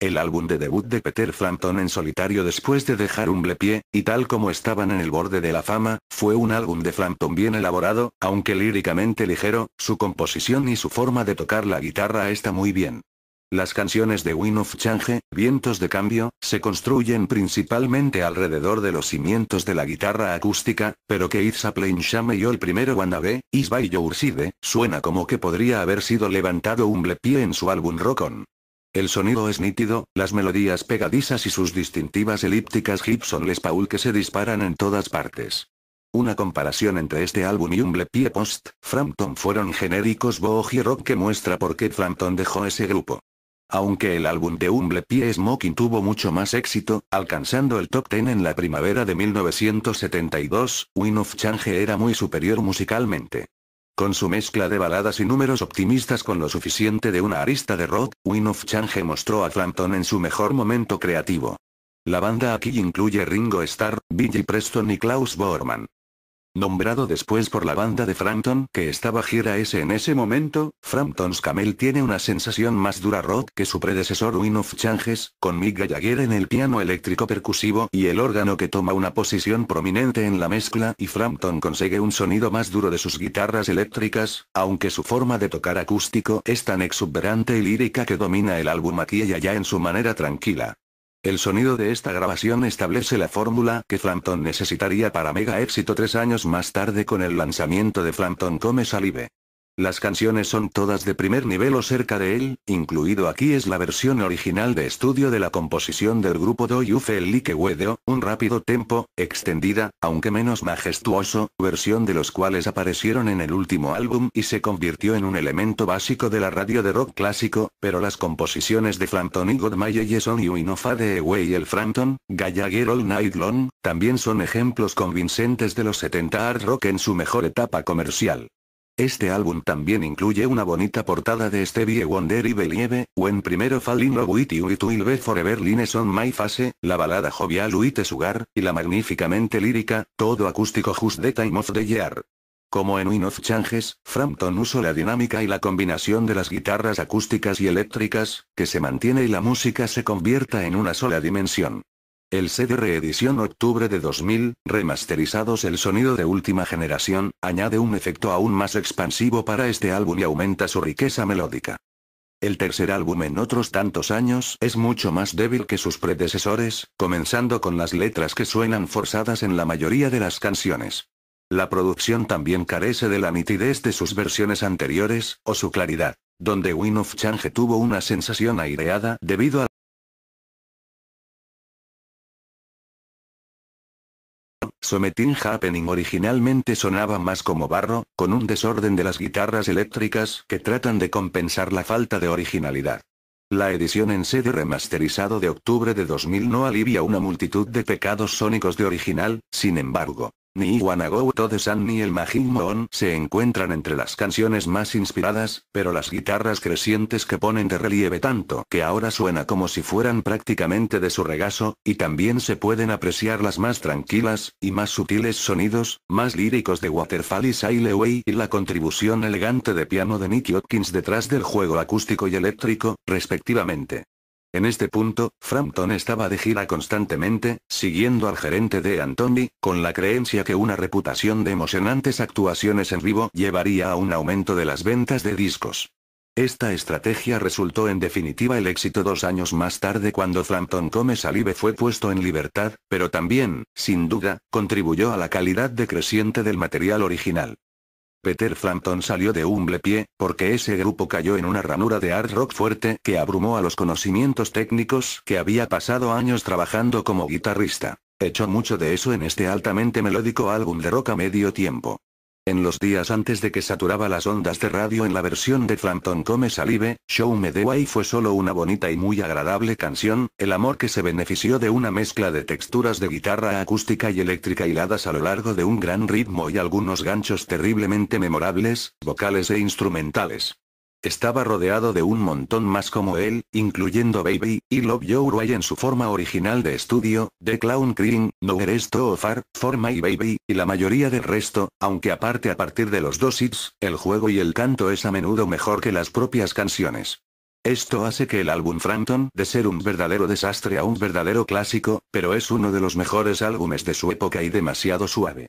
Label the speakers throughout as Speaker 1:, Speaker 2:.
Speaker 1: el álbum de debut de Peter Frampton en solitario después de dejar un blepié, y tal como estaban en el borde de la fama, fue un álbum de Frampton bien elaborado, aunque líricamente ligero, su composición y su forma de tocar la guitarra está muy bien. Las canciones de Win of Change, Vientos de Cambio, se construyen principalmente alrededor de los cimientos de la guitarra acústica, pero que It's a Plain Shame y el primero Wannabe, Is by Your Side, suena como que podría haber sido levantado un blepié en su álbum Rock On. El sonido es nítido, las melodías pegadizas y sus distintivas elípticas Gibson Les Paul que se disparan en todas partes. Una comparación entre este álbum y Humble Pie Post, Frampton fueron genéricos boogie rock que muestra por qué Frampton dejó ese grupo. Aunque el álbum de Humble Pie Smoking tuvo mucho más éxito, alcanzando el top 10 en la primavera de 1972, Win of Change era muy superior musicalmente. Con su mezcla de baladas y números optimistas con lo suficiente de una arista de rock, Win of Change mostró a Frampton en su mejor momento creativo. La banda aquí incluye Ringo Starr, Billy Preston y Klaus Bormann. Nombrado después por la banda de Frampton que estaba gira ese en ese momento, Frampton's Camel tiene una sensación más dura rock que su predecesor Win of Changes, con Mick Gallagher en el piano eléctrico percusivo y el órgano que toma una posición prominente en la mezcla y Frampton consigue un sonido más duro de sus guitarras eléctricas, aunque su forma de tocar acústico es tan exuberante y lírica que domina el álbum aquí y allá en su manera tranquila. El sonido de esta grabación establece la fórmula que Flampton necesitaría para mega éxito tres años más tarde con el lanzamiento de Flampton Come Salive. Las canciones son todas de primer nivel o cerca de él, incluido aquí es la versión original de estudio de la composición del grupo Do You Feel Like un rápido tempo, extendida, aunque menos majestuoso, versión de los cuales aparecieron en el último álbum y se convirtió en un elemento básico de la radio de rock clásico, pero las composiciones de Frampton y Godmaye y Son You No Fade Away el Frampton, Gallagher All Night Long, también son ejemplos convincentes de los 70 hard rock en su mejor etapa comercial. Este álbum también incluye una bonita portada de Stevie Wonder y Believe, When Primero Falling Love With You y Will Be Forever Lines On My Face, la balada jovial With Sugar, y la magníficamente lírica, todo acústico Just the Time of the Year. Como en Win of Changes, Frampton usó la dinámica y la combinación de las guitarras acústicas y eléctricas, que se mantiene y la música se convierta en una sola dimensión. El CD reedición octubre de 2000, remasterizados el sonido de última generación, añade un efecto aún más expansivo para este álbum y aumenta su riqueza melódica. El tercer álbum en otros tantos años es mucho más débil que sus predecesores, comenzando con las letras que suenan forzadas en la mayoría de las canciones. La producción también carece de la nitidez de sus versiones anteriores, o su claridad, donde Win of Change tuvo una sensación aireada debido a Sometin Happening originalmente sonaba más como barro, con un desorden de las guitarras eléctricas que tratan de compensar la falta de originalidad. La edición en sede remasterizado de octubre de 2000 no alivia una multitud de pecados sónicos de original, sin embargo. Ni The Sun ni el Majin se encuentran entre las canciones más inspiradas, pero las guitarras crecientes que ponen de relieve tanto que ahora suena como si fueran prácticamente de su regazo, y también se pueden apreciar las más tranquilas, y más sutiles sonidos, más líricos de Waterfall y Sileway y la contribución elegante de piano de Nicky Hopkins detrás del juego acústico y eléctrico, respectivamente. En este punto, Frampton estaba de gira constantemente, siguiendo al gerente de Anthony, con la creencia que una reputación de emocionantes actuaciones en vivo llevaría a un aumento de las ventas de discos. Esta estrategia resultó en definitiva el éxito dos años más tarde cuando Frampton Come Salive fue puesto en libertad, pero también, sin duda, contribuyó a la calidad decreciente del material original. Peter Frampton salió de humble pie, porque ese grupo cayó en una ranura de hard rock fuerte que abrumó a los conocimientos técnicos que había pasado años trabajando como guitarrista. Echó mucho de eso en este altamente melódico álbum de rock a medio tiempo. En los días antes de que saturaba las ondas de radio en la versión de Frampton Come Salive, Show Me The Way fue solo una bonita y muy agradable canción, el amor que se benefició de una mezcla de texturas de guitarra acústica y eléctrica hiladas a lo largo de un gran ritmo y algunos ganchos terriblemente memorables, vocales e instrumentales. Estaba rodeado de un montón más como él, incluyendo Baby, y Love Your Way en su forma original de estudio, The Clown Cream, No Is Far, For My Baby, y la mayoría del resto, aunque aparte a partir de los dos hits, el juego y el canto es a menudo mejor que las propias canciones. Esto hace que el álbum Frampton de ser un verdadero desastre a un verdadero clásico, pero es uno de los mejores álbumes de su época y demasiado suave.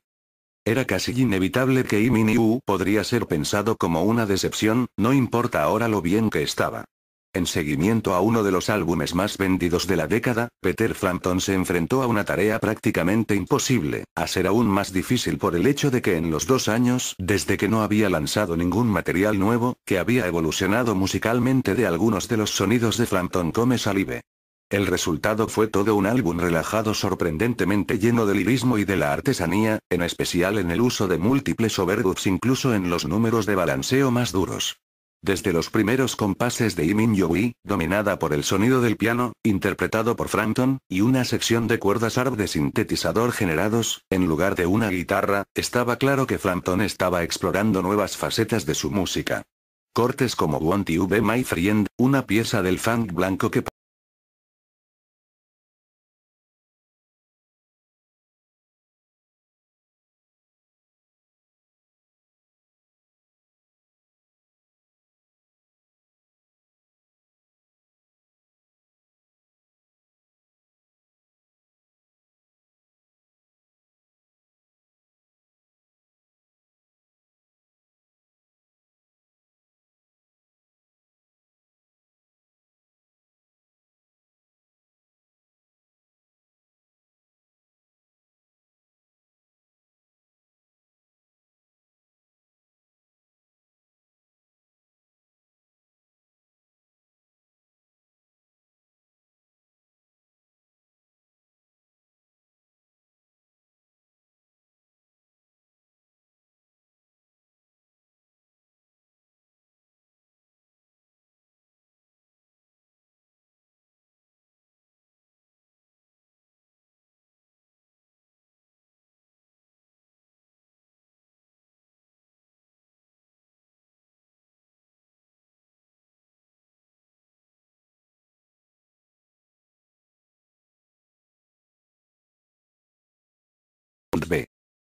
Speaker 1: Era casi inevitable que U podría ser pensado como una decepción, no importa ahora lo bien que estaba. En seguimiento a uno de los álbumes más vendidos de la década, Peter Frampton se enfrentó a una tarea prácticamente imposible, a ser aún más difícil por el hecho de que en los dos años, desde que no había lanzado ningún material nuevo, que había evolucionado musicalmente de algunos de los sonidos de Frampton Come Salive. El resultado fue todo un álbum relajado sorprendentemente lleno de lirismo y de la artesanía, en especial en el uso de múltiples overdubs incluso en los números de balanceo más duros. Desde los primeros compases de Imin Yowie, dominada por el sonido del piano, interpretado por Frampton, y una sección de cuerdas arp de sintetizador generados, en lugar de una guitarra, estaba claro que Frampton estaba explorando nuevas facetas de su música. Cortes como Want You Be My Friend, una pieza del funk blanco que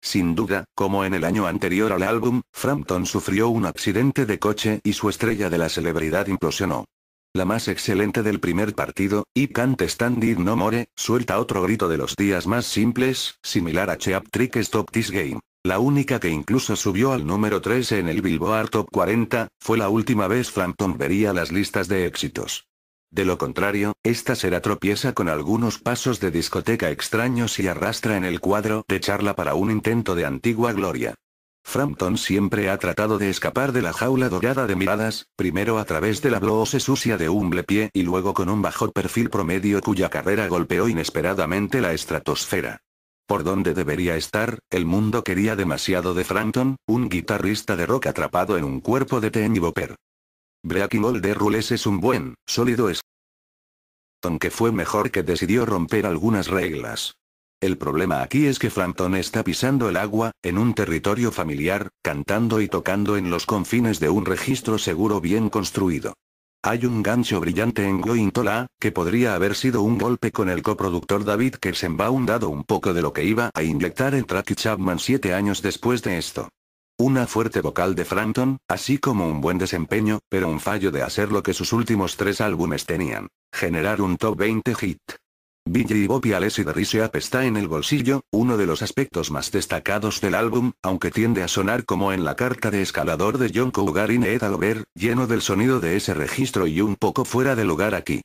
Speaker 1: Sin duda, como en el año anterior al álbum, Frampton sufrió un accidente de coche y su estrella de la celebridad implosionó. La más excelente del primer partido, y Can't Stand No More, suelta otro grito de los días más simples, similar a Cheap Trick Stop This Game. La única que incluso subió al número 3 en el Billboard Top 40, fue la última vez Frampton vería las listas de éxitos. De lo contrario, esta será tropieza con algunos pasos de discoteca extraños y arrastra en el cuadro de charla para un intento de antigua gloria. Frampton siempre ha tratado de escapar de la jaula dorada de miradas, primero a través de la blusa sucia de humble pie y luego con un bajo perfil promedio cuya carrera golpeó inesperadamente la estratosfera. Por donde debería estar, el mundo quería demasiado de Frampton, un guitarrista de rock atrapado en un cuerpo de Tenny Bopper. Breaking All the Rules es un buen, sólido es. Aunque fue mejor que decidió romper algunas reglas. El problema aquí es que Frampton está pisando el agua, en un territorio familiar, cantando y tocando en los confines de un registro seguro bien construido. Hay un gancho brillante en Going Tola, que podría haber sido un golpe con el coproductor David Kersenbaum dado un poco de lo que iba a inyectar en Tracky Chapman siete años después de esto. Una fuerte vocal de Frampton, así como un buen desempeño, pero un fallo de hacer lo que sus últimos tres álbumes tenían, generar un top 20 hit. B.J. y Bobby Alessi de Up está en el bolsillo, uno de los aspectos más destacados del álbum, aunque tiende a sonar como en la carta de escalador de John Cougar y Ed ver, lleno del sonido de ese registro y un poco fuera de lugar aquí.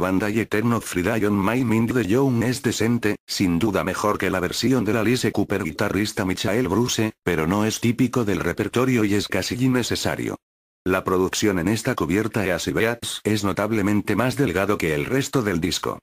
Speaker 1: Bandai Eterno Free My Mind de Young es decente, sin duda mejor que la versión de la Lise Cooper guitarrista Michael Bruce, pero no es típico del repertorio y es casi innecesario. La producción en esta cubierta Easy Beats es notablemente más delgado que el resto del disco.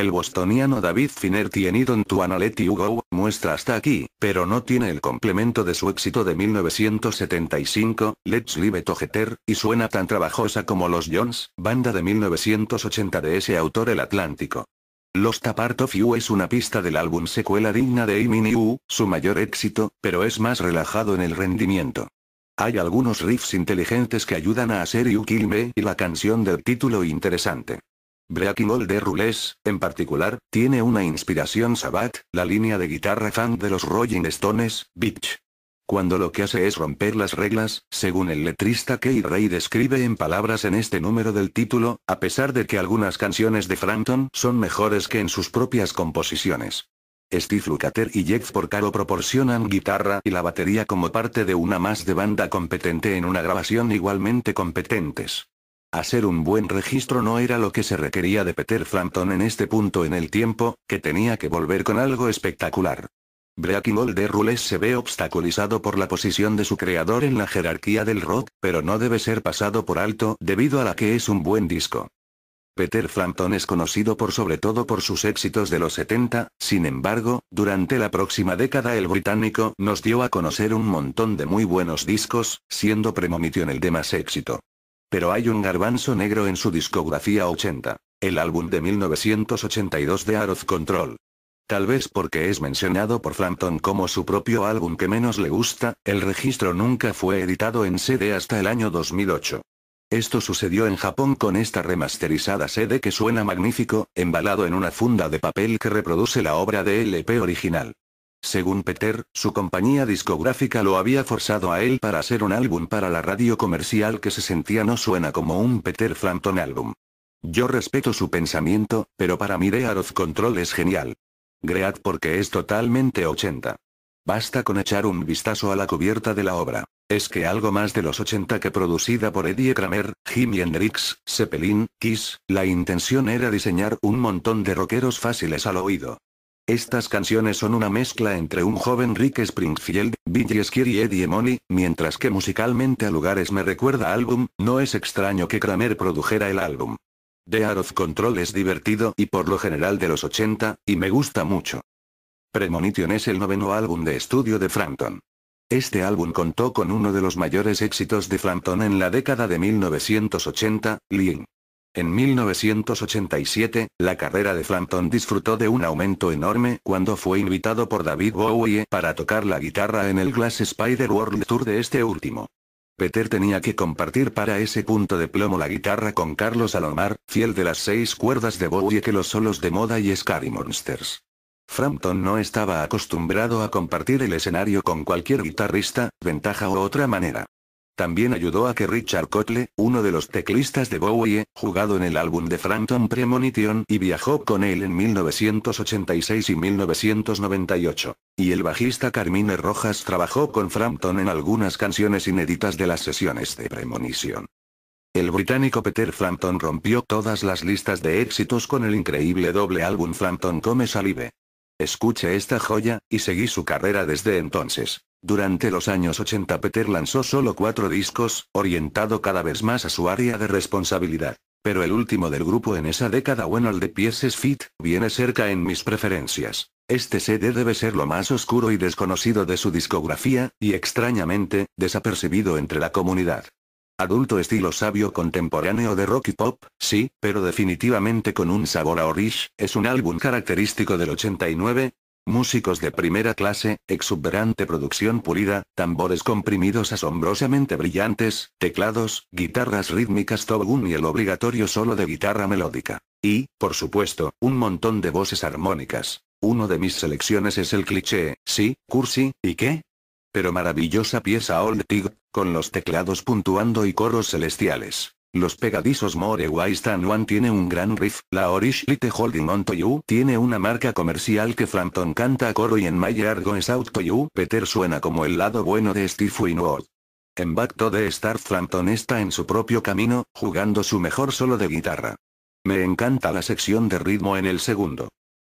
Speaker 1: El bostoniano David Finerty en don't to Let You Go muestra hasta aquí, pero no tiene el complemento de su éxito de 1975, Let's Live Together y suena tan trabajosa como los Jones, banda de 1980 de ese autor El Atlántico. Los Tapart of You es una pista del álbum secuela digna de Amy New, su mayor éxito, pero es más relajado en el rendimiento. Hay algunos riffs inteligentes que ayudan a hacer You Kill Me y la canción del título interesante. Breaking All de Rules, en particular, tiene una inspiración Sabbath, la línea de guitarra fan de los Rolling Stones, Bitch. Cuando lo que hace es romper las reglas, según el letrista Kay Ray describe en palabras en este número del título, a pesar de que algunas canciones de Frampton son mejores que en sus propias composiciones. Steve Lukather y Jeff Porcaro proporcionan guitarra y la batería como parte de una más de banda competente en una grabación igualmente competentes. Hacer un buen registro no era lo que se requería de Peter Frampton en este punto en el tiempo, que tenía que volver con algo espectacular. Breaking All the Rules se ve obstaculizado por la posición de su creador en la jerarquía del rock, pero no debe ser pasado por alto debido a la que es un buen disco. Peter Frampton es conocido por sobre todo por sus éxitos de los 70, sin embargo, durante la próxima década el británico nos dio a conocer un montón de muy buenos discos, siendo en el de más éxito. Pero hay un garbanzo negro en su discografía 80. El álbum de 1982 de Aroth Control. Tal vez porque es mencionado por Frampton como su propio álbum que menos le gusta, el registro nunca fue editado en CD hasta el año 2008. Esto sucedió en Japón con esta remasterizada CD que suena magnífico, embalado en una funda de papel que reproduce la obra de LP original. Según Peter, su compañía discográfica lo había forzado a él para hacer un álbum para la radio comercial que se sentía no suena como un Peter Frampton álbum. Yo respeto su pensamiento, pero para mí Aroth Control es genial. Great porque es totalmente 80. Basta con echar un vistazo a la cubierta de la obra. Es que algo más de los 80 que producida por Eddie Kramer, Jimi Hendrix, Zeppelin, Kiss, la intención era diseñar un montón de rockeros fáciles al oído. Estas canciones son una mezcla entre un joven Rick Springfield, Billy Skier y Eddie Money, mientras que musicalmente a lugares me recuerda álbum, no es extraño que Kramer produjera el álbum. The Art Control es divertido y por lo general de los 80, y me gusta mucho. Premonition es el noveno álbum de estudio de Frampton. Este álbum contó con uno de los mayores éxitos de Frampton en la década de 1980, Lean. En 1987, la carrera de Frampton disfrutó de un aumento enorme cuando fue invitado por David Bowie para tocar la guitarra en el Glass Spider World Tour de este último. Peter tenía que compartir para ese punto de plomo la guitarra con Carlos Alomar, fiel de las seis cuerdas de Bowie que los solos de moda y Scary Monsters. Frampton no estaba acostumbrado a compartir el escenario con cualquier guitarrista, ventaja u otra manera. También ayudó a que Richard Cotle, uno de los teclistas de Bowie, jugado en el álbum de Frampton Premonition y viajó con él en 1986 y 1998. Y el bajista Carmine Rojas trabajó con Frampton en algunas canciones inéditas de las sesiones de Premonition. El británico Peter Frampton rompió todas las listas de éxitos con el increíble doble álbum Frampton Come Salive. Escuche esta joya, y seguí su carrera desde entonces. Durante los años 80 Peter lanzó solo cuatro discos, orientado cada vez más a su área de responsabilidad. Pero el último del grupo en esa década bueno el de Pieces Fit, viene cerca en mis preferencias. Este CD debe ser lo más oscuro y desconocido de su discografía, y extrañamente, desapercibido entre la comunidad. Adulto estilo sabio contemporáneo de rock y pop, sí, pero definitivamente con un sabor a Orish, es un álbum característico del 89. Músicos de primera clase, exuberante producción pulida, tambores comprimidos asombrosamente brillantes, teclados, guitarras rítmicas Togun y el obligatorio solo de guitarra melódica. Y, por supuesto, un montón de voces armónicas. Uno de mis selecciones es el cliché, sí, cursi, ¿y qué? Pero maravillosa pieza Old con los teclados puntuando y coros celestiales. Los pegadizos More Wise Than One tiene un gran riff, la Orish Lite Holding On You tiene una marca comercial que Frampton canta a coro y en My Argo es Out To You Peter suena como el lado bueno de Steve Winwood. En Back to the Star Frampton está en su propio camino, jugando su mejor solo de guitarra. Me encanta la sección de ritmo en el segundo.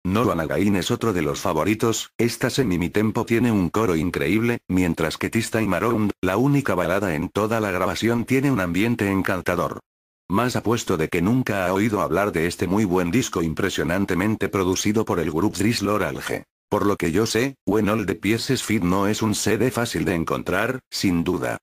Speaker 1: Noah Nagain es otro de los favoritos, esta semi-tempo tiene un coro increíble, mientras que Tista y Maround, la única balada en toda la grabación tiene un ambiente encantador. Más apuesto de que nunca ha oído hablar de este muy buen disco impresionantemente producido por el grupo Drizzlor Alge. Por lo que yo sé, When All the Pieces Fit no es un CD fácil de encontrar, sin duda.